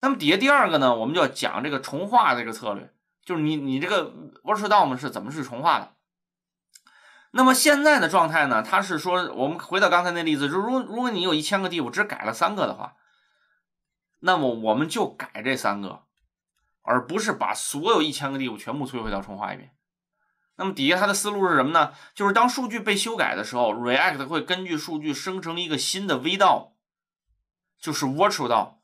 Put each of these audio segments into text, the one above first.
那么底下第二个呢，我们就要讲这个重化这个策略，就是你你这个 virtual dom 是怎么去重化的。那么现在的状态呢，它是说我们回到刚才那例子，如如果你有一千个 div 只改了三个的话，那么我们就改这三个，而不是把所有一千个 div 全部摧毁掉重画一遍。那么底下它的思路是什么呢？就是当数据被修改的时候，react 会根据数据生成一个新的 V 道，就是 virtual dom。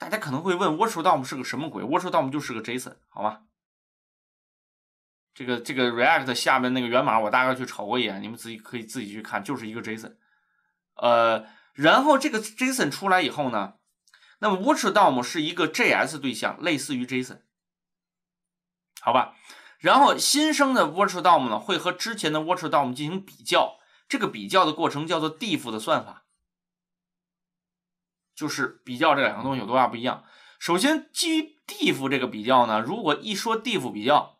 大家可能会问 w r t a l dom 是个什么鬼 w r t a l dom 就是个 JSON，好吧。这个这个 React 下面那个源码我大概去瞅过一眼，你们自己可以自己去看，就是一个 JSON。呃，然后这个 JSON 出来以后呢，那么 w r t a l dom 是一个 JS 对象，类似于 JSON，好吧。然后新生的 w r t a l dom 呢会和之前的 w r t a l dom 进行比较，这个比较的过程叫做 diff 的算法。就是比较这两个东西有多大不一样。首先，基于 diff 这个比较呢，如果一说 diff 比较，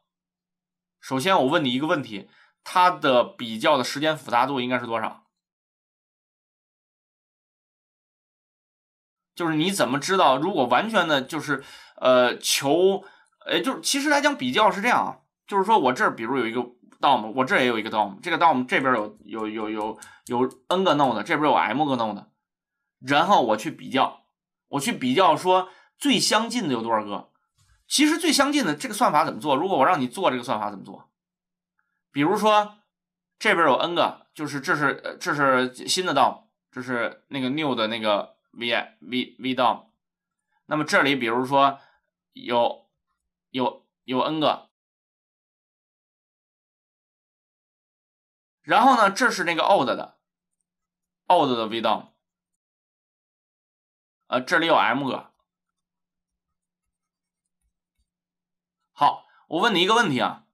首先我问你一个问题，它的比较的时间复杂度应该是多少？就是你怎么知道，如果完全的，就是呃，求，呃，就是其实来讲，比较是这样，啊，就是说我这儿比如有一个 dom，我这也有一个 dom，这个 dom 这边有有有有有 n 个 node，这边有 m 个 node。然后我去比较，我去比较，说最相近的有多少个？其实最相近的这个算法怎么做？如果我让你做这个算法怎么做？比如说这边有 n 个，就是这是这是新的道，这是那个 new 的那个 vi v d o 道。那么这里比如说有有有 n 个，然后呢，这是那个 old 的 old 的 o 道。呃，这里有 m 个。好，我问你一个问题啊，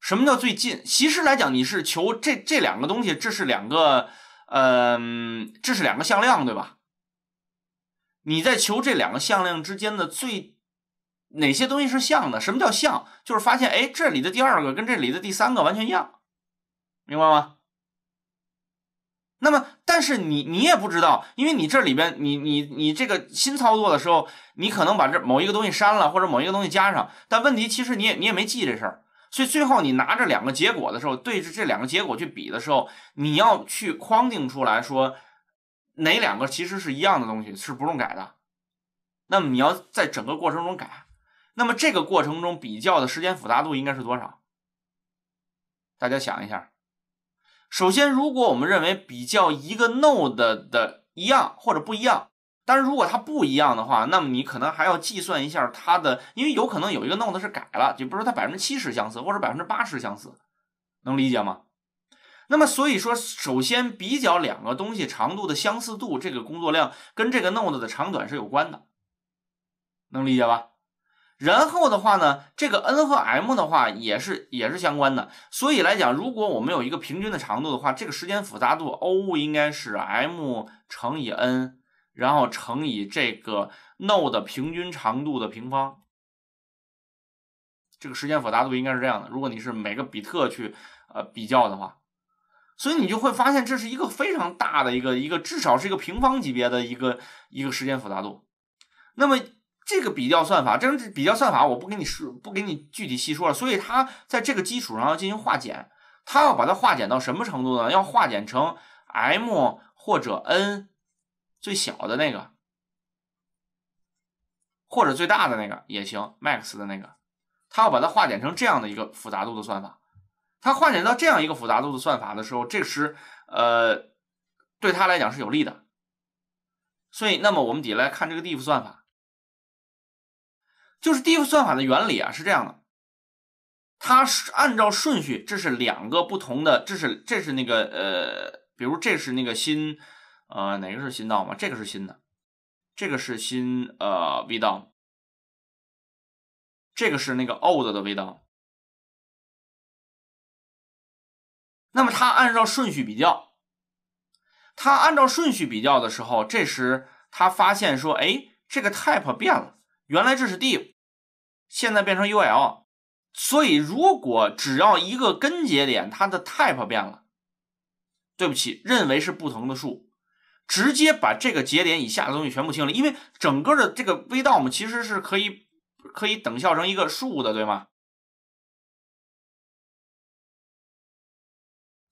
什么叫最近？其实来讲，你是求这这两个东西，这是两个，嗯，这是两个向量，对吧？你在求这两个向量之间的最哪些东西是像的？什么叫像？就是发现，哎，这里的第二个跟这里的第三个完全一样，明白吗？那么，但是你你也不知道，因为你这里边你你你这个新操作的时候，你可能把这某一个东西删了，或者某一个东西加上，但问题其实你也你也没记这事儿，所以最后你拿着两个结果的时候，对着这两个结果去比的时候，你要去框定出来说哪两个其实是一样的东西是不用改的，那么你要在整个过程中改，那么这个过程中比较的时间复杂度应该是多少？大家想一下。首先，如果我们认为比较一个 node 的一样或者不一样，但是如果它不一样的话，那么你可能还要计算一下它的，因为有可能有一个 node 是改了，就比如说它百分之七十相似或者百分之八十相似，能理解吗？那么所以说，首先比较两个东西长度的相似度，这个工作量跟这个 node 的长短是有关的，能理解吧？然后的话呢，这个 n 和 m 的话也是也是相关的。所以来讲，如果我们有一个平均的长度的话，这个时间复杂度 O 应该是 m 乘以 n，然后乘以这个 node 平均长度的平方。这个时间复杂度应该是这样的。如果你是每个比特去呃比较的话，所以你就会发现这是一个非常大的一个一个，至少是一个平方级别的一个一个时间复杂度。那么。这个比较算法，这种比较算法我不给你说，不给你具体细说了。所以它在这个基础上要进行化简，它要把它化简到什么程度呢？要化简成 m 或者 n 最小的那个，或者最大的那个也行，max 的那个。它要把它化简成这样的一个复杂度的算法。它化简到这样一个复杂度的算法的时候，这是呃，对它来讲是有利的。所以，那么我们底下来看这个 DFS 算法。就是 d i e 算法的原理啊，是这样的，它按照顺序，这是两个不同的，这是这是那个呃，比如这是那个新，呃，哪个是新道嘛？这个是新的，这个是新呃味道，这个是那个 old 的味道。那么它按照顺序比较，它按照顺序比较的时候，这时它发现说，哎，这个 type 变了，原来这是 d i v 现在变成 U L，所以如果只要一个根节点它的 type 变了，对不起，认为是不同的数，直接把这个节点以下的东西全部清理，因为整个的这个 V dom 其实是可以可以等效成一个数的，对吗？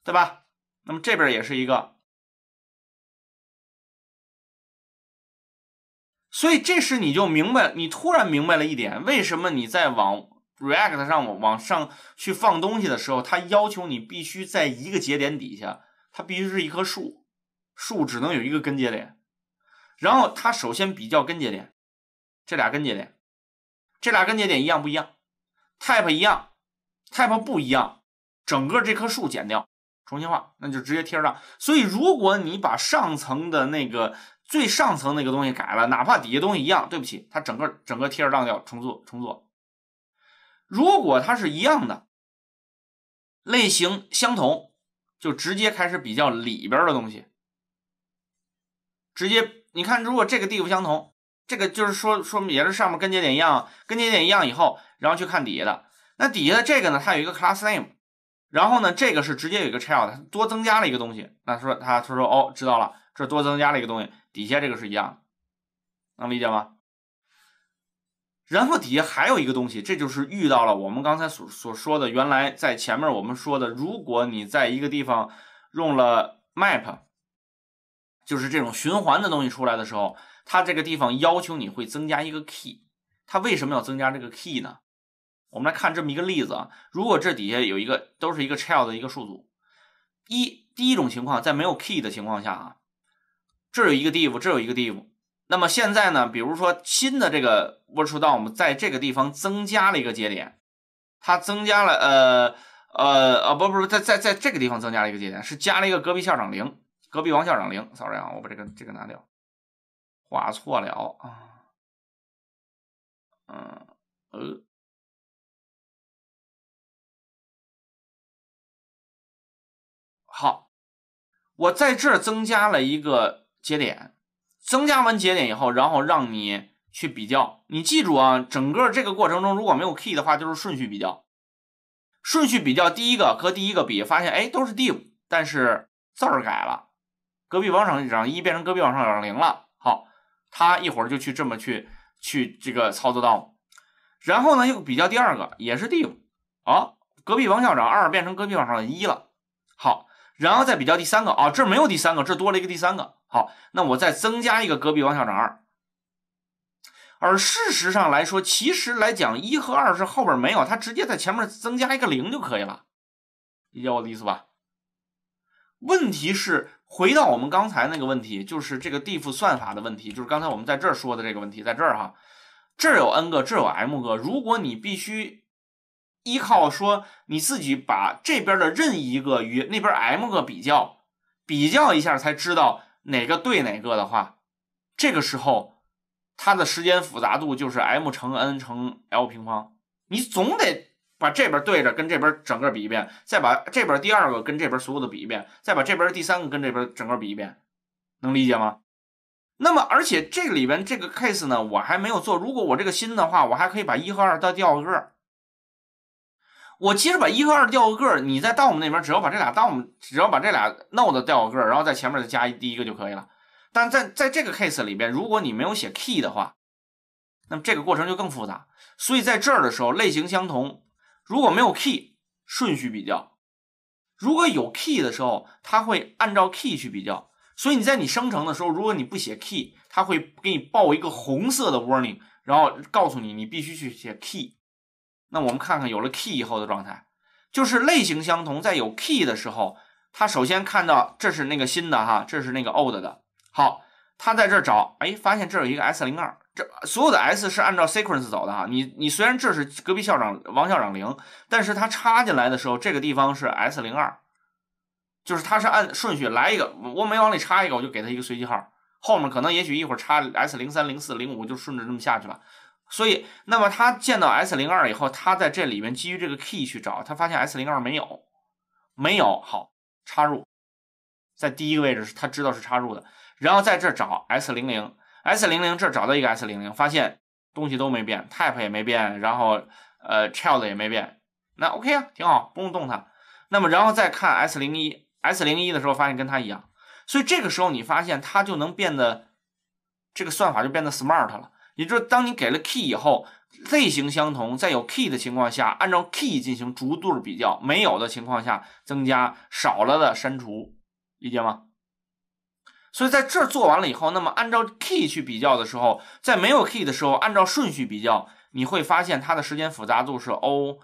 对吧？那么这边也是一个。所以这时你就明白，你突然明白了一点，为什么你在往 React 上往上去放东西的时候，它要求你必须在一个节点底下，它必须是一棵树，树只能有一个根节点。然后它首先比较根节点，这俩根节点，这俩根节点一样不一样？Type 一样，Type 不一样，整个这棵树剪掉，重新画，那就直接贴上。所以如果你把上层的那个。最上层那个东西改了，哪怕底下东西一样，对不起，它整个整个贴着让掉，重做重做。如果它是一样的，类型相同，就直接开始比较里边的东西。直接你看，如果这个地方相同，这个就是说说明也是上面跟节点一样，跟节点一样以后，然后去看底下的。那底下的这个呢，它有一个 class name，然后呢，这个是直接有一个 child，它多增加了一个东西。那说他他说哦，知道了，这多增加了一个东西。底下这个是一样，能理解吗？然后底下还有一个东西，这就是遇到了我们刚才所所说的，原来在前面我们说的，如果你在一个地方用了 map，就是这种循环的东西出来的时候，它这个地方要求你会增加一个 key，它为什么要增加这个 key 呢？我们来看这么一个例子啊，如果这底下有一个都是一个 child 的一个数组，一第一种情况在没有 key 的情况下啊。这有一个 div，这有一个 div。那么现在呢？比如说新的这个 w o r a l DOM 在这个地方增加了一个节点，它增加了呃呃啊不不，在在在这个地方增加了一个节点，是加了一个隔壁校长零，隔壁王校长零。sorry 啊，我把这个这个拿掉，画错了啊。嗯呃，好，我在这儿增加了一个。节点增加完节点以后，然后让你去比较。你记住啊，整个这个过程中如果没有 key 的话，就是顺序比较。顺序比较，第一个和第一个比，发现哎都是 div，但是字儿改了，隔壁王校长一变成隔壁王校长零了。好，他一会儿就去这么去去这个操作到。然后呢，又比较第二个，也是 d 五啊，隔壁王校长二变成隔壁王校长一了。好。然后再比较第三个啊，这没有第三个，这多了一个第三个。好，那我再增加一个隔壁王校长二。而事实上来说，其实来讲一和二是后边没有，它直接在前面增加一个零就可以了，理解我的意思吧？问题是回到我们刚才那个问题，就是这个 diff 算法的问题，就是刚才我们在这儿说的这个问题，在这儿哈，这儿有 n 个，这有 m 个，如果你必须。依靠说你自己把这边的任意一个与那边 m 个比较，比较一下才知道哪个对哪个的话，这个时候它的时间复杂度就是 m 乘 n 乘 l 平方。你总得把这边对着跟这边整个比一遍，再把这边第二个跟这边所有的比一遍，再把这边第三个跟这边整个比一遍，能理解吗？那么而且这里边这个 case 呢，我还没有做。如果我这个新的话，我还可以把一和二调个。我其实把一和二调个个儿，你在 DOM 那边，只要把这俩 DOM，只要把这俩 node 调个个儿，然后在前面再加一第一个就可以了。但在在这个 case 里边，如果你没有写 key 的话，那么这个过程就更复杂。所以在这儿的时候，类型相同，如果没有 key，顺序比较；如果有 key 的时候，它会按照 key 去比较。所以你在你生成的时候，如果你不写 key，它会给你报一个红色的 warning，然后告诉你你必须去写 key。那我们看看有了 key 以后的状态，就是类型相同。在有 key 的时候，它首先看到这是那个新的哈，这是那个 old 的。好，它在这儿找，哎，发现这有一个 s 零二。这所有的 s 是按照 sequence 走的哈。你你虽然这是隔壁校长王校长零，但是他插进来的时候，这个地方是 s 零二，就是他是按顺序来一个，我没往里插一个，我就给他一个随机号。后面可能也许一会儿插 s 零三零四零五，就顺着这么下去了。所以，那么他见到 S 零二以后，他在这里面基于这个 key 去找，他发现 S 零二没有，没有，好，插入，在第一个位置是，他知道是插入的，然后在这找 S 零零，S 零零这找到一个 S 零零，发现东西都没变，type 也没变，然后呃 child 也没变，那 OK 啊，挺好，不用动它。那么然后再看 S 零一，S 零一的时候发现跟它一样，所以这个时候你发现它就能变得，这个算法就变得 smart 了。也就是当你给了 key 以后，类型相同，在有 key 的情况下，按照 key 进行逐对比较；没有的情况下，增加少了的删除，理解吗？所以在这做完了以后，那么按照 key 去比较的时候，在没有 key 的时候，按照顺序比较，你会发现它的时间复杂度是 O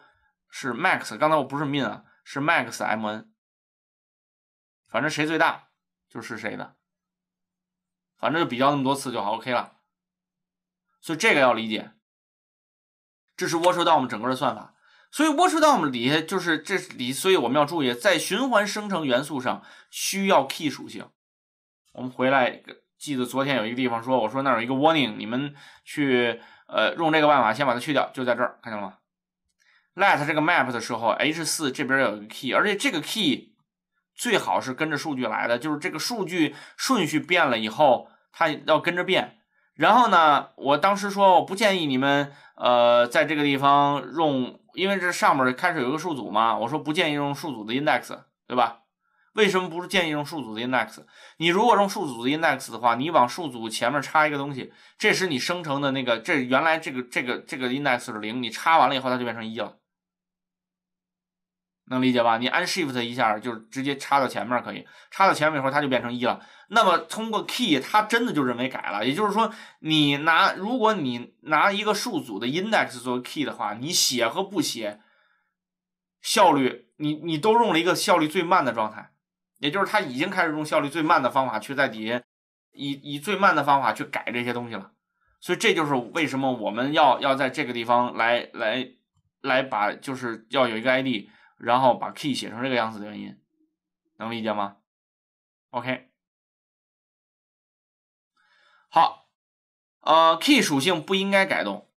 是 max，刚才我不是 min 啊，是 max M N，反正谁最大就是谁的，反正就比较那么多次就好，OK 了。就这个要理解，这是 w a t a l d o m 整个的算法，所以 w a t a l d o m 底下就是这里，所以我们要注意在循环生成元素上需要 key 属性。我们回来记得昨天有一个地方说，我说那儿有一个 warning，你们去呃用这个办法先把它去掉，就在这儿看见了吗？let 这个 map 的时候，h 四这边有一个 key，而且这个 key 最好是跟着数据来的，就是这个数据顺序变了以后，它要跟着变。然后呢？我当时说，我不建议你们，呃，在这个地方用，因为这上面开始有一个数组嘛。我说不建议用数组的 index，对吧？为什么不是建议用数组的 index？你如果用数组的 index 的话，你往数组前面插一个东西，这时你生成的那个，这原来这个这个这个 index 是零，你插完了以后，它就变成一了。能理解吧？你按 shift 一下，就是直接插到前面可以插到前面以后，它就变成一了。那么通过 key，它真的就认为改了。也就是说，你拿如果你拿一个数组的 index 做 key 的话，你写和不写效率，你你都用了一个效率最慢的状态，也就是它已经开始用效率最慢的方法去在底下以以最慢的方法去改这些东西了。所以这就是为什么我们要要在这个地方来来来把就是要有一个 id。然后把 key 写成这个样子的原因，能理解吗？OK，好，呃，key 属性不应该改动，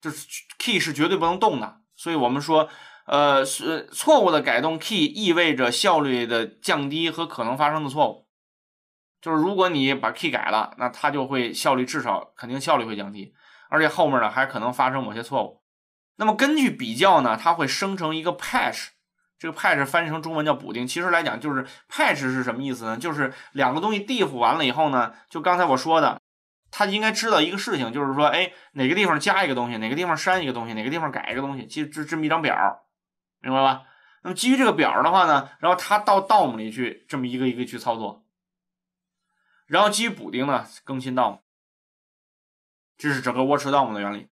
就是 key 是绝对不能动的，所以我们说，呃，是错误的改动 key 意味着效率的降低和可能发生的错误，就是如果你把 key 改了，那它就会效率至少肯定效率会降低，而且后面呢还可能发生某些错误。那么根据比较呢，它会生成一个 patch，这个 patch 翻译成中文叫补丁。其实来讲就是 patch 是什么意思呢？就是两个东西 diff 完了以后呢，就刚才我说的，它应该知道一个事情，就是说，哎，哪个地方加一个东西，哪个地方删一个东西，哪个地方改一个东西，其实这这么一张表，明白吧？那么基于这个表的话呢，然后它到 DOM 里去这么一个一个去操作，然后基于补丁呢更新 DOM，这是整个 watch DOM 的原理。